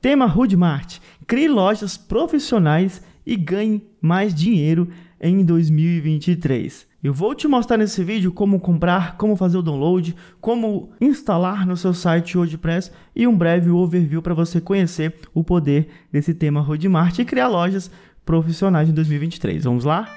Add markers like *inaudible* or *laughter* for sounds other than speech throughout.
Tema Hoodmart, Crie lojas profissionais e ganhe mais dinheiro em 2023. Eu vou te mostrar nesse vídeo como comprar, como fazer o download, como instalar no seu site WordPress e um breve overview para você conhecer o poder desse tema Hoodmart e criar lojas profissionais em 2023. Vamos lá?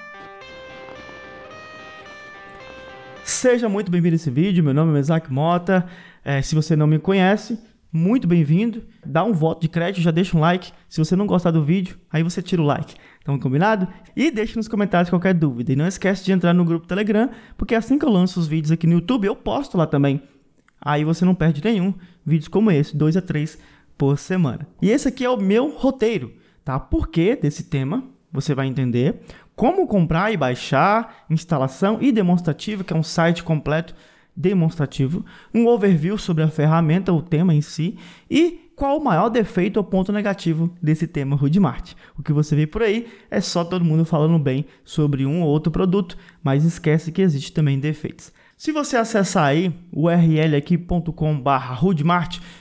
Seja muito bem-vindo a esse vídeo. Meu nome é Isaac Mota. É, se você não me conhece, muito bem-vindo. Dá um voto de crédito, já deixa um like. Se você não gostar do vídeo, aí você tira o like. Então, combinado? E deixa nos comentários qualquer dúvida. E não esquece de entrar no grupo Telegram, porque assim que eu lanço os vídeos aqui no YouTube, eu posto lá também. Aí você não perde nenhum vídeos como esse, dois a três por semana. E esse aqui é o meu roteiro, tá? Por que desse tema? Você vai entender como comprar e baixar, instalação e demonstrativo, que é um site completo demonstrativo, um overview sobre a ferramenta, o tema em si e qual o maior defeito ou ponto negativo desse tema Hudmart. O que você vê por aí é só todo mundo falando bem sobre um ou outro produto, mas esquece que existe também defeitos. Se você acessar aí o url aquicom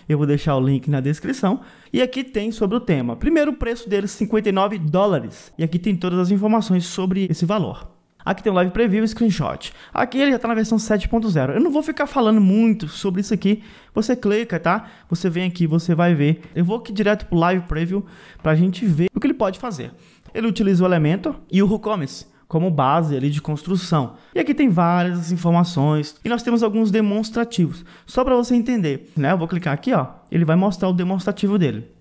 eu vou deixar o link na descrição. E aqui tem sobre o tema. Primeiro, o preço dele 59 dólares. E aqui tem todas as informações sobre esse valor. Aqui tem o live preview e screenshot. Aqui ele já está na versão 7.0. Eu não vou ficar falando muito sobre isso aqui. Você clica, tá? Você vem aqui, você vai ver. Eu vou aqui direto pro live preview para a gente ver o que ele pode fazer. Ele utiliza o elemento e o WooCommerce como base ali de construção. E aqui tem várias informações e nós temos alguns demonstrativos. Só para você entender, né? Eu vou clicar aqui, ó. Ele vai mostrar o demonstrativo dele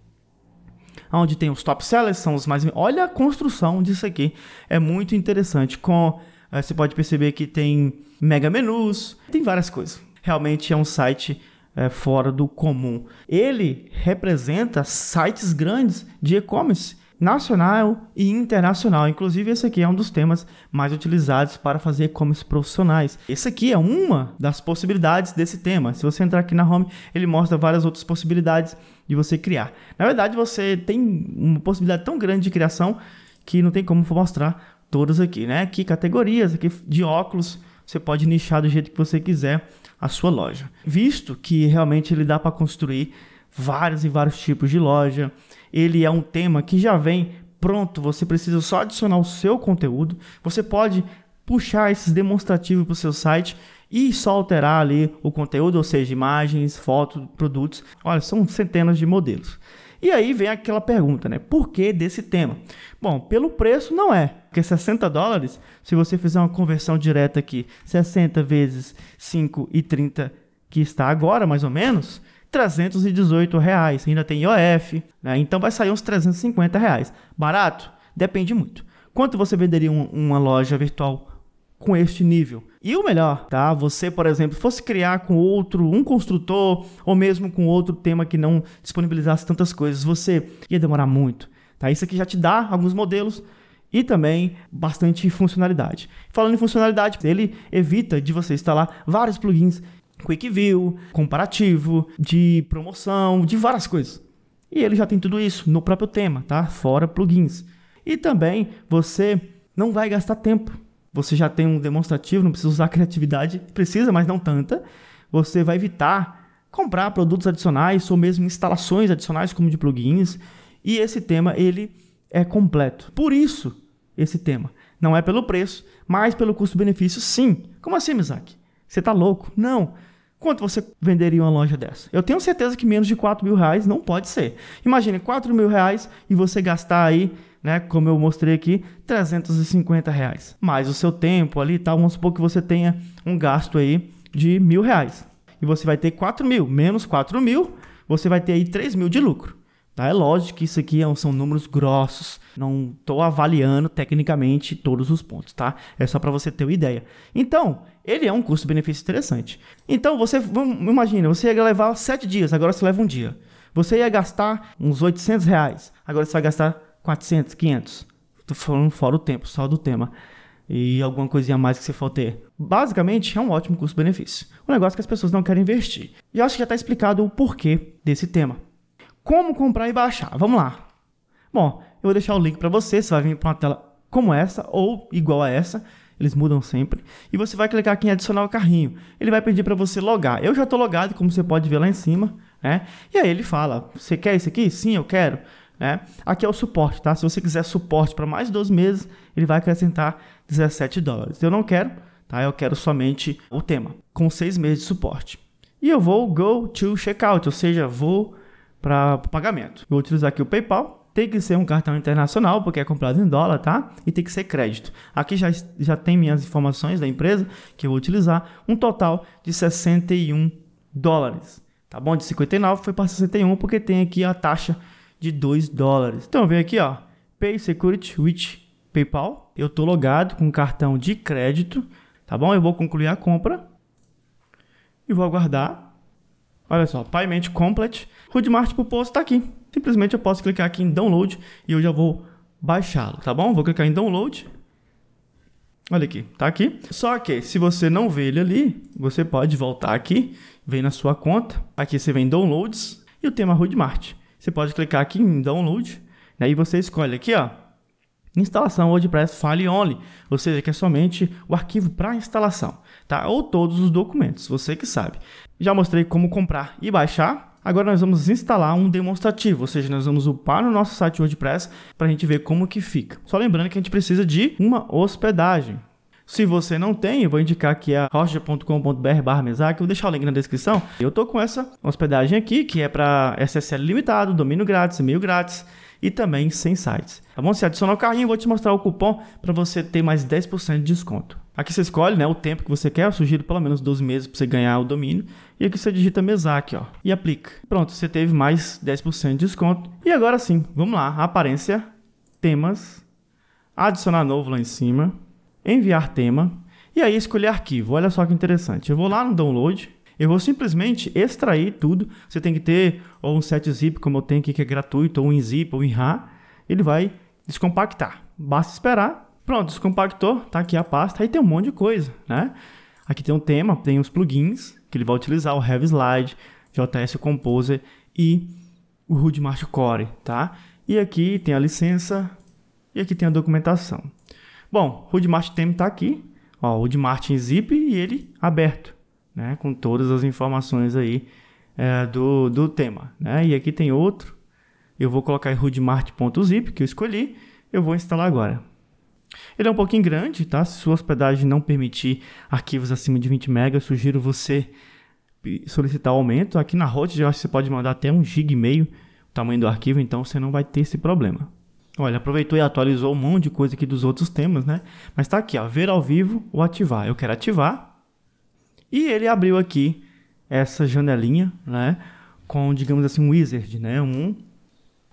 onde tem os top sellers, são os mais. Olha a construção disso aqui, é muito interessante. Com eh, você pode perceber que tem mega menus, tem várias coisas. Realmente é um site é, fora do comum. Ele representa sites grandes de e-commerce nacional e internacional. Inclusive, esse aqui é um dos temas mais utilizados para fazer e-commerce profissionais. Esse aqui é uma das possibilidades desse tema. Se você entrar aqui na home, ele mostra várias outras possibilidades de você criar. Na verdade, você tem uma possibilidade tão grande de criação que não tem como mostrar todas aqui, né? Aqui categorias, aqui de óculos, você pode nichar do jeito que você quiser a sua loja. Visto que realmente ele dá para construir vários e vários tipos de loja, ele é um tema que já vem pronto, você precisa só adicionar o seu conteúdo. Você pode puxar esses demonstrativos para o seu site e só alterar ali o conteúdo, ou seja, imagens, fotos, produtos. Olha, são centenas de modelos. E aí vem aquela pergunta, né? Por que desse tema? Bom, pelo preço não é, porque 60 dólares, se você fizer uma conversão direta aqui, 60 vezes 5,30 que está agora, mais ou menos, 318 reais. Ainda tem IOF, né? então vai sair uns 350 reais. Barato? Depende muito. Quanto você venderia um, uma loja virtual com este nível? E o melhor, tá? Você, por exemplo, fosse criar com outro, um construtor, ou mesmo com outro tema que não disponibilizasse tantas coisas, você ia demorar muito. Tá? Isso aqui já te dá alguns modelos e também bastante funcionalidade. Falando em funcionalidade, ele evita de você instalar vários plugins quick view, comparativo, de promoção, de várias coisas. E ele já tem tudo isso no próprio tema, tá? Fora plugins. E também você não vai gastar tempo. Você já tem um demonstrativo, não precisa usar criatividade, precisa, mas não tanta. Você vai evitar comprar produtos adicionais ou mesmo instalações adicionais como de plugins. E esse tema ele é completo. Por isso esse tema não é pelo preço, mas pelo custo-benefício, sim. Como assim, Mizaki? Você tá louco? Não. Quanto você venderia uma loja dessa? Eu tenho certeza que menos de 4 mil reais não pode ser. Imagine 4 mil reais e você gastar aí, né, como eu mostrei aqui, 350 reais. Mais o seu tempo ali e tal, vamos supor que você tenha um gasto aí de mil reais. E você vai ter 4 mil, menos 4 mil, você vai ter aí 3 mil de lucro. Tá? É lógico que isso aqui é são números grossos, não estou avaliando tecnicamente todos os pontos, tá? É só para você ter uma ideia. Então, ele é um custo-benefício interessante. Então, você, imagina, você ia levar 7 dias, agora você leva um dia. Você ia gastar uns 800 reais, agora você vai gastar 400, 500. Tô falando fora o tempo, só do tema. E alguma coisinha a mais que você for ter. Basicamente, é um ótimo custo-benefício. Um negócio é que as pessoas não querem investir. E eu acho que já está explicado o porquê desse tema. Como comprar e baixar? Vamos lá. Bom, eu vou deixar o link para você, você vai vir para uma tela como essa ou igual a essa, eles mudam sempre, e você vai clicar aqui em adicionar o carrinho. Ele vai pedir para você logar. Eu já estou logado, como você pode ver lá em cima, né? E aí ele fala: "Você quer isso aqui? Sim, eu quero". Né? Aqui é o suporte, tá? Se você quiser suporte para mais 12 meses, ele vai acrescentar 17 dólares. Eu não quero, tá? Eu quero somente o tema, com 6 meses de suporte. E eu vou go to checkout, ou seja, vou para pagamento. Vou utilizar aqui o PayPal. Tem que ser um cartão internacional, porque é comprado em dólar, tá? E tem que ser crédito. Aqui já, já tem minhas informações da empresa que eu vou utilizar. Um total de 61 dólares. Tá bom? De 59 foi para 61, porque tem aqui a taxa de 2 dólares. Então vem aqui, ó. Pay Security with PayPal. Eu tô logado com cartão de crédito, tá bom? Eu vou concluir a compra e vou aguardar Olha só, Payment Complete. pro Pulposo está aqui. Simplesmente eu posso clicar aqui em Download e eu já vou baixá-lo, tá bom? Vou clicar em Download. Olha aqui, tá aqui. Só que se você não vê ele ali, você pode voltar aqui, vem na sua conta. Aqui você vem Downloads e o tema Rudimart. Você pode clicar aqui em Download, aí né? você escolhe aqui, ó, Instalação WordPress File Only, ou seja, que é somente o arquivo para instalação, tá? Ou todos os documentos, você que sabe. Já mostrei como comprar e baixar. Agora nós vamos instalar um demonstrativo, ou seja, nós vamos upar no nosso site WordPress para a gente ver como que fica. Só lembrando que a gente precisa de uma hospedagem. Se você não tem, eu vou indicar aqui a rocha.com.br barra mesac, vou deixar o link na descrição. Eu tô com essa hospedagem aqui, que é para SSL limitado, domínio grátis, e-mail grátis e também sem sites. Tá bom? Se adicionar o carrinho, vou te mostrar o cupom para você ter mais 10% de desconto. Aqui você escolhe né, o tempo que você quer, eu sugiro pelo menos 12 meses para você ganhar o domínio. E aqui você digita MESAC ó, e aplica. Pronto, você teve mais 10% de desconto. E agora sim, vamos lá, aparência, temas, adicionar novo lá em cima, enviar tema. E aí escolher arquivo, olha só que interessante. Eu vou lá no download, eu vou simplesmente extrair tudo. Você tem que ter ou um set zip, como eu tenho aqui, que é gratuito, ou um zip, ou um RAR. Ele vai descompactar. Basta esperar. Pronto, descompactou. Tá aqui a pasta. Aí tem um monte de coisa, né? Aqui tem um tema, tem os plugins que ele vai utilizar, o Have Slide, JS Composer e o Rudemaster Core, tá? E aqui tem a licença e aqui tem a documentação. Bom, o Rudemaster Theme está aqui, ó, o Rudemaster em zip e ele aberto né? Com todas as informações aí é, do, do tema, né? E aqui tem outro. Eu vou colocar rudmart.zip, que eu escolhi. Eu vou instalar agora. Ele é um pouquinho grande, tá? Se sua hospedagem não permitir arquivos acima de 20 MB, eu sugiro você solicitar aumento. Aqui na Hot, eu acho que você pode mandar até 1,5 GB meio o tamanho do arquivo, então você não vai ter esse problema. Olha, aproveitou e atualizou um monte de coisa aqui dos outros temas, né? Mas tá aqui, ó, ver ao vivo ou ativar. Eu quero ativar, e ele abriu aqui essa janelinha, né? Com, digamos assim, um wizard, né? Um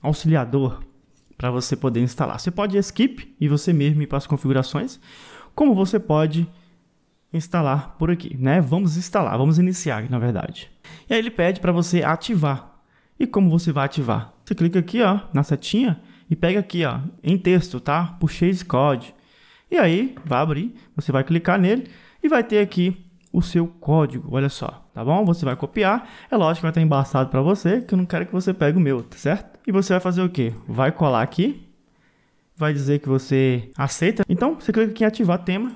auxiliador para você poder instalar. Você pode skip e você mesmo ir para as configurações, como você pode instalar por aqui, né? Vamos instalar, vamos iniciar, na verdade. E aí ele pede para você ativar. E como você vai ativar? Você clica aqui, ó, na setinha e pega aqui, ó, em texto, tá? Puxei esse E aí vai abrir, você vai clicar nele e vai ter aqui o seu código, olha só, tá bom? Você vai copiar, é lógico que vai estar embaçado para você, que eu não quero que você pegue o meu, tá certo? E você vai fazer o quê? Vai colar aqui, vai dizer que você aceita, então você clica aqui em ativar tema.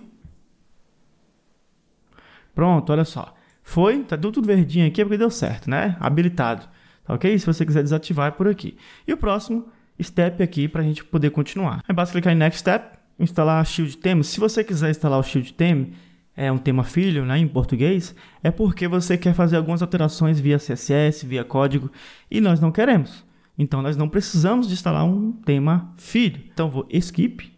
Pronto, olha só, foi, tá tudo verdinho aqui é porque deu certo, né? Habilitado, tá ok? Se você quiser desativar é por aqui. E o próximo step aqui para a gente poder continuar. É basta clicar em Next Step, instalar Shield Theme. Se você quiser instalar o Shield Theme, é um tema filho, né, em português, é porque você quer fazer algumas alterações via CSS, via código, e nós não queremos. Então nós não precisamos de instalar um tema filho. Então vou skip.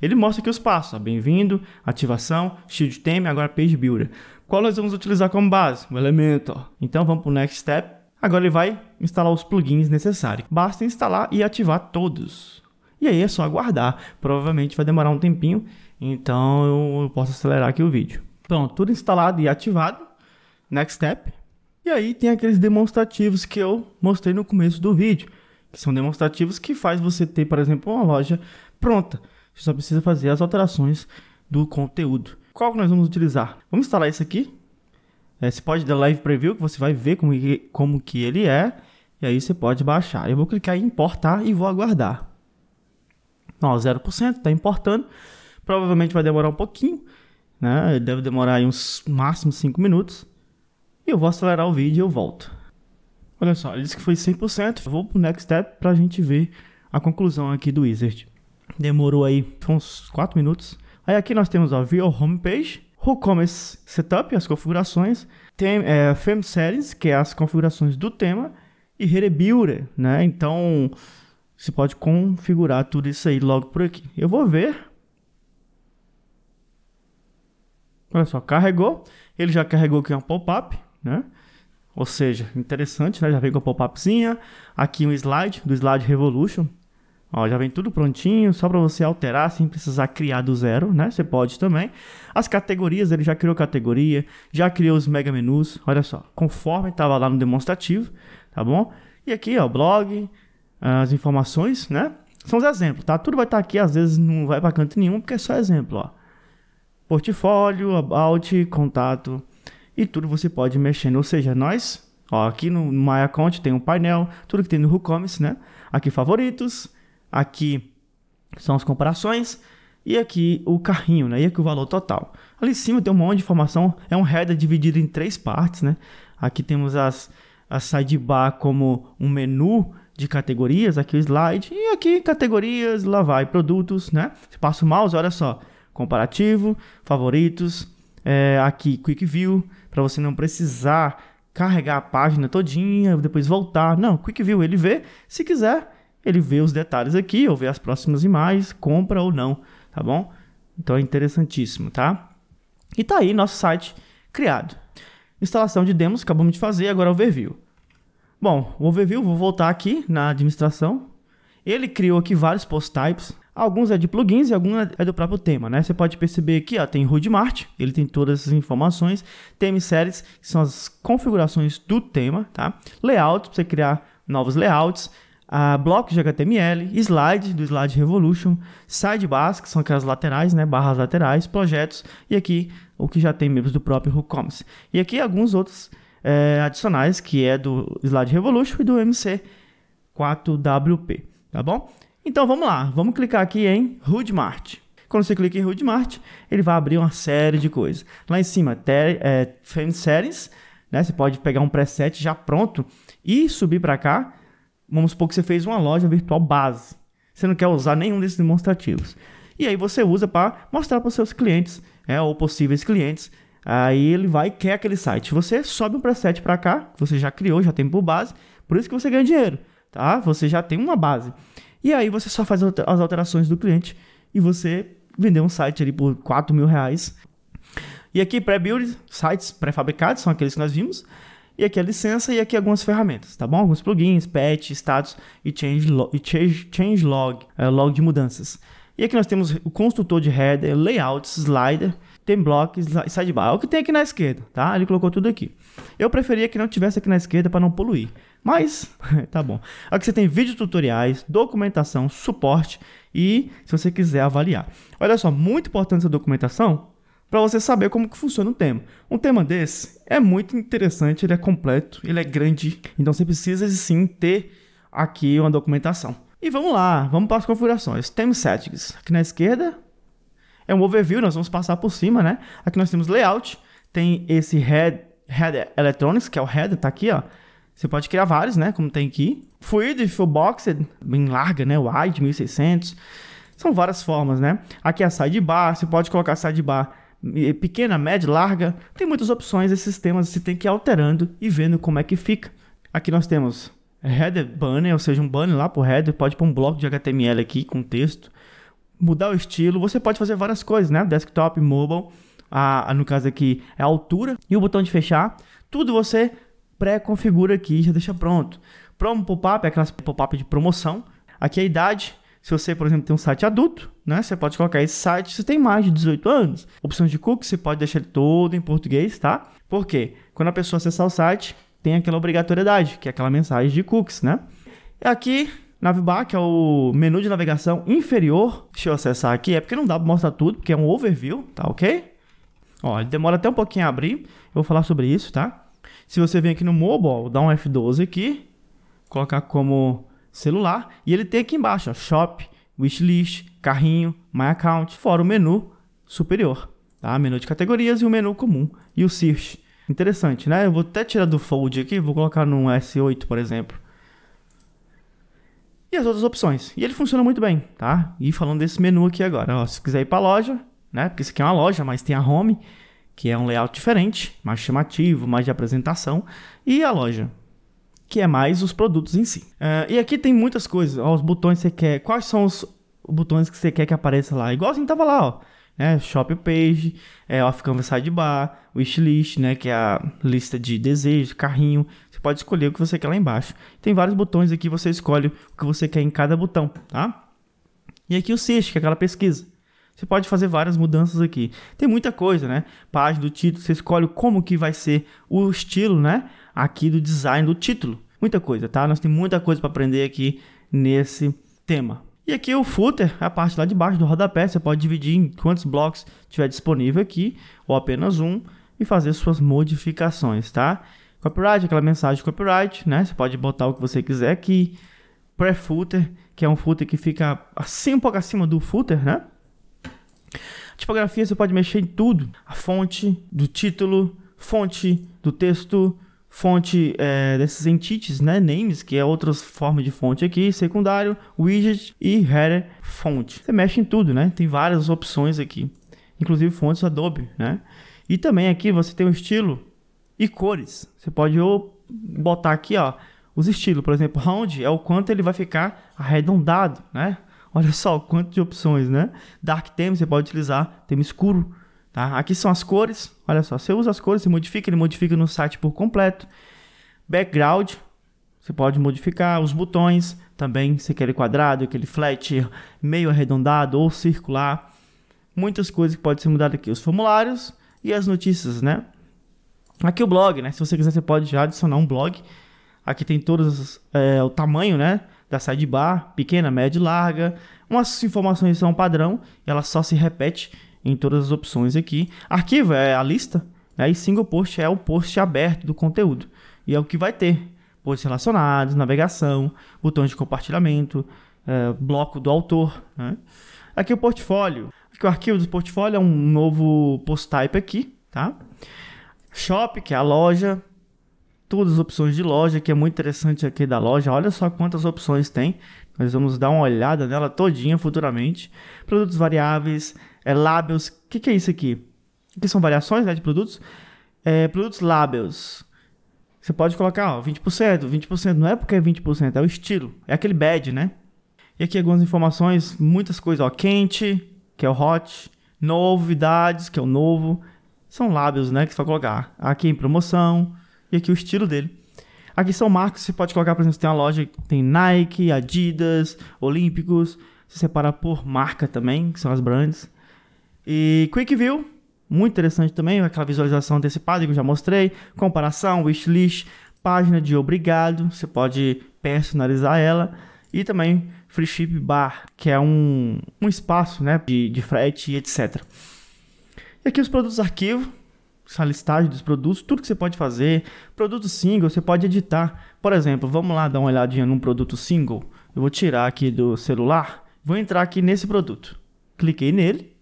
Ele mostra aqui os passos, bem-vindo, ativação, shield theme, agora page builder. Qual nós vamos utilizar como base? O Elementor. Então vamos para o next step. Agora ele vai instalar os plugins necessários. Basta instalar e ativar todos. E aí é só aguardar. Provavelmente vai demorar um tempinho então eu posso acelerar aqui o vídeo. Pronto, tudo instalado e ativado. Next step. E aí tem aqueles demonstrativos que eu mostrei no começo do vídeo, que são demonstrativos que faz você ter, por exemplo, uma loja pronta. Você só precisa fazer as alterações do conteúdo. Qual que nós vamos utilizar? Vamos instalar isso aqui. É, você pode dar live preview, que você vai ver como que, como que ele é. E aí você pode baixar. Eu vou clicar em importar e vou aguardar. Ó, 0% está importando. Provavelmente vai demorar um pouquinho, né? Deve demorar aí uns máximo 5 minutos. E eu vou acelerar o vídeo e eu volto. Olha só, ele disse que foi 100%. Eu vou pro next step pra gente ver a conclusão aqui do Wizard. Demorou aí uns 4 minutos. Aí aqui nós temos a View Homepage, WooCommerce Setup, as configurações, tem, é, Settings, que é as configurações do tema, e Rede né? Então, você pode configurar tudo isso aí logo por aqui. Eu vou ver Olha só, carregou. Ele já carregou aqui uma pop-up, né? Ou seja, interessante, né? Já vem com a pop-upzinha. Aqui um slide, do Slide Revolution. Ó, já vem tudo prontinho, só para você alterar, sem precisar criar do zero, né? Você pode também. As categorias, ele já criou categoria, já criou os mega menus, olha só, conforme estava lá no demonstrativo, tá bom? E aqui, ó, blog, as informações, né? São os exemplos, tá? Tudo vai estar tá aqui, às vezes não vai para canto nenhum, porque é só exemplo, ó portfólio, about, contato e tudo você pode ir mexendo. Ou seja, nós, ó, aqui no Maya Account tem um painel, tudo que tem no WooCommerce, né? Aqui favoritos, aqui são as comparações e aqui o carrinho, né? E aqui o valor total. Ali em cima tem um monte de informação, é um header dividido em três partes, né? Aqui temos as a sidebar como um menu de categorias, aqui o slide, e aqui categorias, lá vai produtos, né? Se passa o mouse, olha só, comparativo, favoritos, é, aqui Quick View, para você não precisar carregar a página todinha, depois voltar. Não, Quick View ele vê, se quiser, ele vê os detalhes aqui, ou vê as próximas imagens, compra ou não, tá bom? Então é interessantíssimo, tá? E tá aí nosso site criado. Instalação de demos, acabamos de fazer, agora é o overview. Bom, o overview, vou voltar aqui na administração. Ele criou aqui vários post types, Alguns é de plugins e alguns é do próprio tema, né? Você pode perceber aqui, ó, tem Roadmart, ele tem todas essas informações. Theme settings que são as configurações do tema, tá? Layout, para você criar novos layouts. A bloco de HTML, slide do Slide Revolution, sidebars, que são aquelas laterais, né, barras laterais, projetos, e aqui o que já tem membros do próprio WooCommerce. E aqui alguns outros é, adicionais, que é do Slide Revolution e do MC4WP, tá bom? Então vamos lá, vamos clicar aqui em Hoodmart. Quando você clica em Hoodmart, ele vai abrir uma série de coisas. Lá em cima, ter, é, Fame Settings, né? Você pode pegar um preset já pronto e subir para cá. Vamos supor que você fez uma loja virtual base. Você não quer usar nenhum desses demonstrativos. E aí você usa para mostrar para os seus clientes, é, ou possíveis clientes, Aí ele vai e quer aquele site. Você sobe um preset para cá, que você já criou, já tem por base, por isso que você ganha dinheiro, tá? Você já tem uma base. E aí você só faz as alterações do cliente e você vendeu um site ali por 4 mil reais. E aqui pré-build, sites pré-fabricados, são aqueles que nós vimos. E aqui a licença e aqui algumas ferramentas, tá bom? Alguns plugins, patch, status e change, lo e change, change log, é, log de mudanças. E aqui nós temos o construtor de header, layout, slider, tem blocos sidebar. É o que tem aqui na esquerda, tá? Ele colocou tudo aqui. Eu preferia que não tivesse aqui na esquerda para não poluir. Mas, *laughs* tá bom. Aqui você tem vídeo tutoriais, documentação, suporte e se você quiser avaliar. Olha só, muito importante essa documentação para você saber como que funciona o tema. Um tema desse é muito interessante, ele é completo, ele é grande, então você precisa sim ter aqui uma documentação. E vamos lá, vamos para as configurações. Theme Settings, aqui na esquerda é um overview, nós vamos passar por cima, né? Aqui nós temos layout, tem esse head, head electronics, que é o header, tá aqui, ó. Você pode criar vários, né? Como tem aqui. Fluid full Boxed, bem larga, né? Wide, 1600. São várias formas, né? Aqui é a sidebar, você pode colocar sidebar eh, pequena, média, larga. Tem muitas opções esses temas, você tem que ir alterando e vendo como é que fica. Aqui nós temos header banner, ou seja, um banner lá pro header, pode pôr um bloco de HTML aqui com texto, mudar o estilo, você pode fazer várias coisas, né? Desktop, mobile, a, a, no caso aqui é a altura e o botão de fechar. Tudo você pré-configura aqui, já deixa pronto. Promo pop-up é aquela pop-up de promoção. Aqui é a idade. Se você, por exemplo, tem um site adulto, né? Você pode colocar esse site se tem mais de 18 anos. Opções de cookie, você pode deixar ele todo em português, tá? Por quê? Quando a pessoa acessar o site, tem aquela obrigatoriedade, que é aquela mensagem de cookies, né? E aqui, Navbar, que é o menu de navegação inferior. Deixa eu acessar aqui. É porque não dá para mostrar tudo, porque é um overview, tá ok? Ó, ele demora até um pouquinho a abrir. Eu vou falar sobre isso, tá? Se você vem aqui no mobile, dá um F12 aqui, colocar como celular e ele tem aqui embaixo, ó, shop, wishlist, carrinho, my account, fora o menu superior, tá? Menu de categorias e o menu comum e o search. Interessante, né? Eu vou até tirar do fold aqui, vou colocar num S8, por exemplo. E as outras opções. E ele funciona muito bem, tá? E falando desse menu aqui agora, ó, se quiser ir para loja, né? Porque isso aqui é uma loja, mas tem a home que é um layout diferente, mais chamativo, mais de apresentação, e a loja, que é mais os produtos em si. Uh, e aqui tem muitas coisas, ó, os botões que você quer, quais são os botões que você quer que apareça lá, igualzinho tava lá, ó, né, Shop Page, é, Off Canvas Sidebar, Wishlist, né, que é a lista de desejos, carrinho, você pode escolher o que você quer lá embaixo. Tem vários botões aqui, você escolhe o que você quer em cada botão, tá? E aqui o search, que é aquela pesquisa. Você pode fazer várias mudanças aqui. Tem muita coisa, né? Página do título, você escolhe como que vai ser o estilo, né? Aqui do design do título. Muita coisa, tá? Nós temos muita coisa para aprender aqui nesse tema. E aqui o footer, a parte lá de baixo do rodapé, você pode dividir em quantos blocos tiver disponível aqui, ou apenas um, e fazer suas modificações, tá? Copyright, aquela mensagem de copyright, né? Você pode botar o que você quiser aqui. Pré-footer, que é um footer que fica assim, um pouco acima do footer, né? tipografia você pode mexer em tudo: a fonte do título, fonte do texto, fonte é, desses entities, né? Names, que é outras formas de fonte aqui, secundário, widget e header fonte. Você mexe em tudo, né? Tem várias opções aqui, inclusive fontes Adobe, né? E também aqui você tem o estilo e cores. Você pode ou botar aqui, ó, os estilos, por exemplo, round é o quanto ele vai ficar arredondado, né? Olha só o quanto de opções, né? Dark Theme, você pode utilizar tema escuro, tá? Aqui são as cores, olha só, você usa as cores, você modifica, ele modifica no site por completo. Background, você pode modificar os botões também, se quer quadrado, aquele flat, meio arredondado ou circular. Muitas coisas que podem ser mudadas aqui, os formulários e as notícias, né? Aqui o blog, né? Se você quiser, você pode já adicionar um blog. Aqui tem todos é, eh, o tamanho, né? da sidebar, pequena, média e larga. Umas informações são padrão, ela só se repete em todas as opções aqui. Arquivo é a lista, né? e single post é o post aberto do conteúdo. E é o que vai ter. Posts relacionados, navegação, botões de compartilhamento, é, bloco do autor. Né? Aqui o portfólio. Aqui o arquivo do portfólio é um novo post type aqui, tá? Shop, que é a loja todas as opções de loja, que é muito interessante aqui da loja. Olha só quantas opções tem. Nós vamos dar uma olhada nela todinha futuramente. Produtos variáveis, é, labels. O que, que, é isso aqui? Que são variações né, de produtos. É, produtos labels. Você pode colocar ó, 20%, 20%. Não é porque é 20%, é o estilo. É aquele bad né? E aqui algumas informações, muitas coisas. Ó, quente, que é o hot. Novidades, que é o novo. São lábios, né? Que você vai colocar. Aqui em promoção e aqui o estilo dele. Aqui são marcas, você pode colocar, por exemplo, tem uma loja que tem Nike, Adidas, Olímpicos. Você separa por marca também, que são as brands. E Quick View, muito interessante também, aquela visualização antecipada que eu já mostrei. Comparação, wishlist, página de obrigado, você pode personalizar ela. E também Free Ship Bar, que é um, um espaço né, de, de frete e etc. E aqui os produtos arquivo, a listagem dos produtos, tudo que você pode fazer. Produto single, você pode editar. Por exemplo, vamos lá dar uma olhadinha num produto single. Eu vou tirar aqui do celular, vou entrar aqui nesse produto. Cliquei nele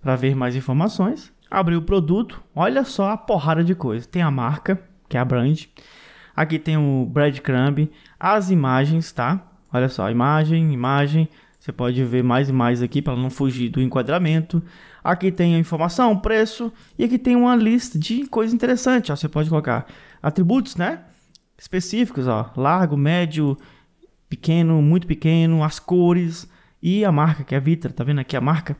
para ver mais informações. Abri o produto, olha só a porrada de coisa. Tem a marca, que é a brand. Aqui tem o breadcrumb, as imagens, tá? Olha só, imagem, imagem. Você pode ver mais e mais aqui para não fugir do enquadramento. Aqui tem a informação, preço e aqui tem uma lista de coisas interessantes. Ó. Você pode colocar atributos, né? Específicos, ó, largo, médio, pequeno, muito pequeno, as cores e a marca, que é a Vitra, tá vendo aqui a marca?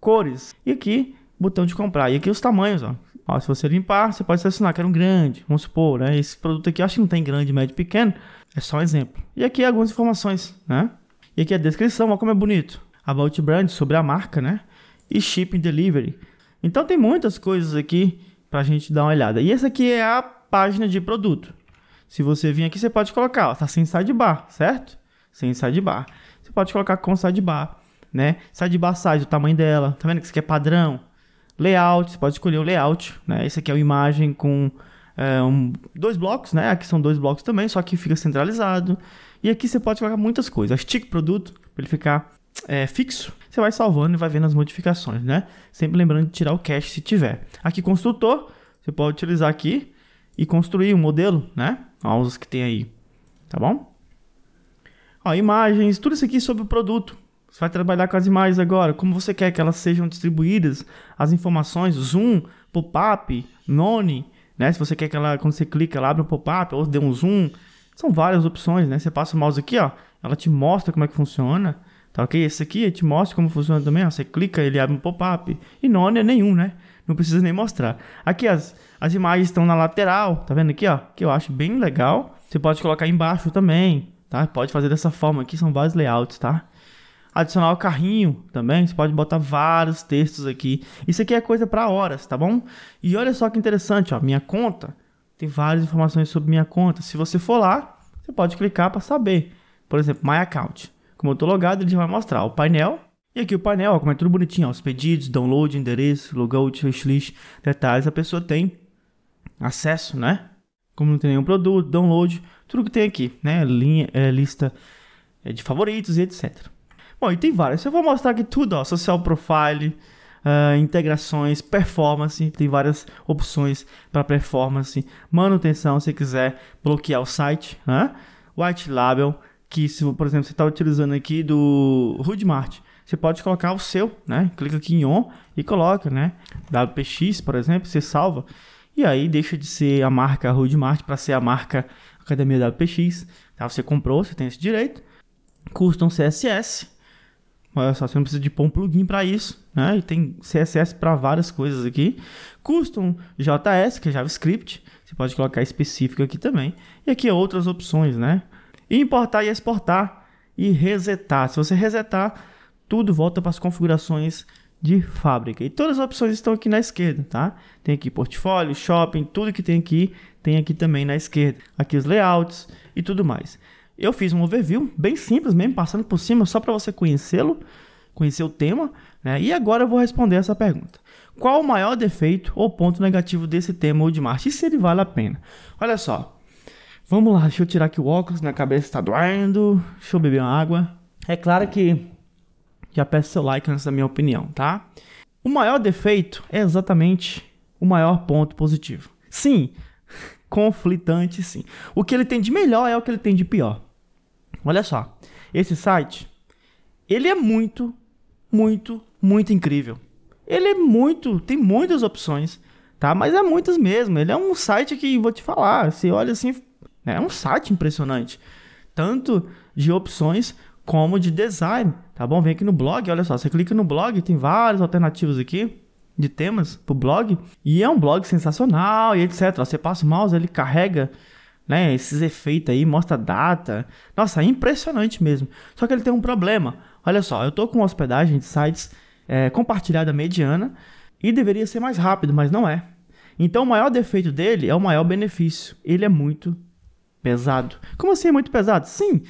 Cores. E aqui, botão de comprar. E aqui os tamanhos, ó. ó se você limpar, você pode selecionar, quero um grande, vamos supor, né? Esse produto aqui, acho que não tem grande, médio, pequeno, é só um exemplo. E aqui algumas informações, né? E aqui a descrição, olha como é bonito. About Brand, sobre a marca, né? e shipping delivery. Então tem muitas coisas aqui para a gente dar uma olhada. E essa aqui é a página de produto. Se você vir aqui, você pode colocar, ó, tá sem sidebar, certo? Sem sidebar. Você pode colocar com sidebar, né? Sidebar size, o tamanho dela. Tá vendo que isso aqui é padrão? Layout, você pode escolher o layout, né? Esse aqui é uma imagem com é, um, dois blocos, né? Aqui são dois blocos também, só que fica centralizado. E aqui você pode colocar muitas coisas. Estica produto, para ele ficar é, fixo, você vai salvando e vai vendo as modificações, né? Sempre lembrando de tirar o cache se tiver. Aqui, construtor, você pode utilizar aqui e construir um modelo, né? Aos que tem aí, tá bom? Ó, imagens, tudo isso aqui sobre o produto. Você vai trabalhar com as imagens agora, como você quer que elas sejam distribuídas, as informações, zoom, pop-up, none, né? Se você quer que ela, quando você clica, ela abre um pop-up ou dê um zoom. São várias opções, né? Você passa o mouse aqui, ó, ela te mostra como é que funciona. Tá ok? Esse aqui eu te mostro como funciona também. Ó. Você clica, ele abre um pop-up. E não é nenhum, né? Não precisa nem mostrar. Aqui as, as imagens estão na lateral. Tá vendo aqui, ó? Que eu acho bem legal. Você pode colocar embaixo também, tá? Pode fazer dessa forma aqui. São vários layouts, tá? adicionar o carrinho também. Você pode botar vários textos aqui. Isso aqui é coisa para horas, tá bom? E olha só que interessante, ó, minha conta tem várias informações sobre minha conta. Se você for lá, você pode clicar para saber. Por exemplo, My Account como eu tô logado, ele vai mostrar o painel. E aqui o painel, ó, como é tudo bonitinho, ó, os pedidos, download, endereço, logout, wishlist, detalhes, a pessoa tem acesso, né? Como não tem nenhum produto, download, tudo que tem aqui, né? Linha, é, lista é, de favoritos e etc. Bom, e tem várias. Eu vou mostrar aqui tudo, ó, social profile, uh, integrações, performance, tem várias opções para performance, manutenção, se quiser bloquear o site, né? White label, que se, por exemplo, você está utilizando aqui do Hudmart, você pode colocar o seu, né? Clica aqui em on e coloca, né? WPX, por exemplo, você salva. E aí deixa de ser a marca Hudmart para ser a marca Academia WPX. Tá? Você comprou, você tem esse direito. Custom CSS. Olha só, você não precisa de pôr um plugin para isso, né? E tem CSS para várias coisas aqui. Custom JS, que é JavaScript. Você pode colocar específico aqui também. E aqui é outras opções, né? importar e exportar e resetar. Se você resetar, tudo volta para as configurações de fábrica. E todas as opções estão aqui na esquerda, tá? Tem aqui portfólio, shopping, tudo que tem aqui, tem aqui também na esquerda. Aqui os layouts e tudo mais. Eu fiz um overview bem simples mesmo, passando por cima só para você conhecê-lo, conhecer o tema, né? E agora eu vou responder essa pergunta. Qual o maior defeito ou ponto negativo desse tema ou de marcha? E se ele vale a pena? Olha só, Vamos lá, deixa eu tirar aqui o óculos, minha cabeça tá doendo. Deixa eu beber uma água. É claro que já peço seu like antes da minha opinião, tá? O maior defeito é exatamente o maior ponto positivo. Sim, *laughs* conflitante sim. O que ele tem de melhor é o que ele tem de pior. Olha só, esse site, ele é muito, muito, muito incrível. Ele é muito, tem muitas opções, tá? Mas é muitas mesmo. Ele é um site que, vou te falar, você olha assim, né? É um site impressionante, tanto de opções como de design, tá bom? Vem aqui no blog, olha só, você clica no blog, tem várias alternativas aqui de temas pro blog, e é um blog sensacional e etc. Você passa o mouse, ele carrega né, esses efeitos aí, mostra data. Nossa, é impressionante mesmo. Só que ele tem um problema. Olha só, eu tô com hospedagem de sites é, compartilhada mediana e deveria ser mais rápido, mas não é. Então o maior defeito dele é o maior benefício. Ele é muito pesado. Como assim é muito pesado? Sim.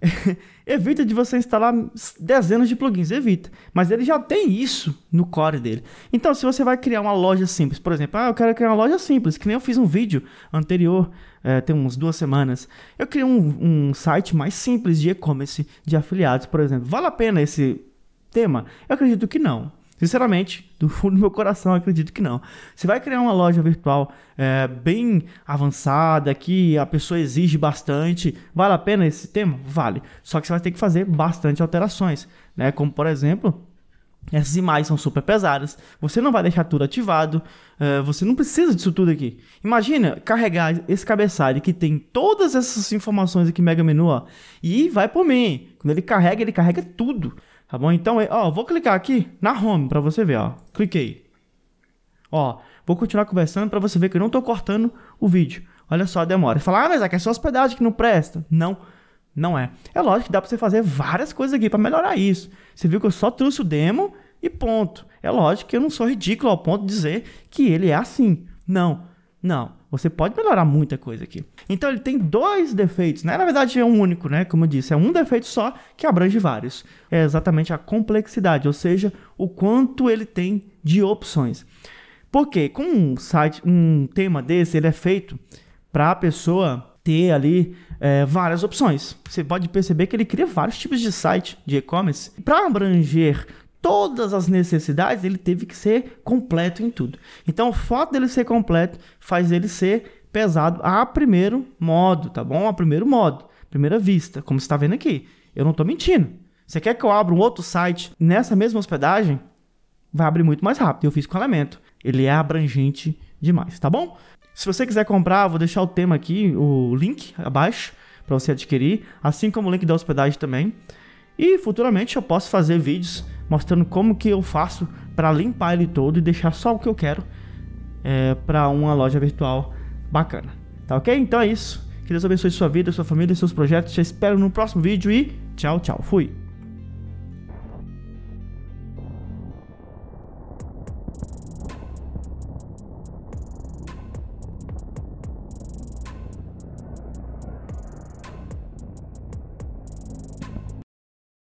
*laughs* evita de você instalar dezenas de plugins, evita. Mas ele já tem isso no core dele. Então, se você vai criar uma loja simples, por exemplo, ah, eu quero criar uma loja simples, que nem eu fiz um vídeo anterior, é, tem umas duas semanas. Eu criei um, um site mais simples de e-commerce de afiliados, por exemplo. Vale a pena esse tema? Eu acredito que não. Sinceramente, do fundo do meu coração, acredito que não. Você vai criar uma loja virtual é, bem avançada, que a pessoa exige bastante. Vale a pena esse tema? Vale. Só que você vai ter que fazer bastante alterações, né? Como, por exemplo, essas imagens são super pesadas, você não vai deixar tudo ativado, é, você não precisa disso tudo aqui. Imagina carregar esse cabeçalho que tem todas essas informações aqui Mega Menu, ó, e vai por mim. Quando ele carrega, ele carrega tudo. Tá bom? Então, é, ó, vou clicar aqui na home para você ver, ó. Cliquei. Ó, vou continuar conversando para você ver que eu não tô cortando o vídeo. Olha só a demora. Falar, ah, mas aqui é, é só hospedagem que não presta. Não, não é. É lógico que dá para você fazer várias coisas aqui para melhorar isso. Você viu que eu só trouxe o demo e ponto. É lógico que eu não sou ridículo ao ponto de dizer que ele é assim. Não, não. Você pode melhorar muita coisa aqui. Então ele tem dois defeitos, né? Na verdade é um único, né? Como eu disse, é um defeito só que abrange vários. É exatamente a complexidade, ou seja, o quanto ele tem de opções. Porque com um site, um tema desse, ele é feito para a pessoa ter ali é, várias opções. Você pode perceber que ele cria vários tipos de site de e-commerce para abranger todas as necessidades, ele teve que ser completo em tudo. Então, o fato dele ser completo faz ele ser pesado a primeiro modo, tá bom? A primeiro modo, primeira vista, como você está vendo aqui. Eu não estou mentindo. Você quer que eu abra um outro site nessa mesma hospedagem? Vai abrir muito mais rápido. Eu fiz com o é elemento. Ele é abrangente demais, tá bom? Se você quiser comprar, vou deixar o tema aqui, o link abaixo, para você adquirir, assim como o link da hospedagem também. E futuramente eu posso fazer vídeos mostrando como que eu faço para limpar ele todo e deixar só o que eu quero é, para uma loja virtual bacana. Tá ok? Então é isso. Que Deus abençoe sua vida, sua família, seus projetos. Te espero no próximo vídeo e tchau, tchau. Fui.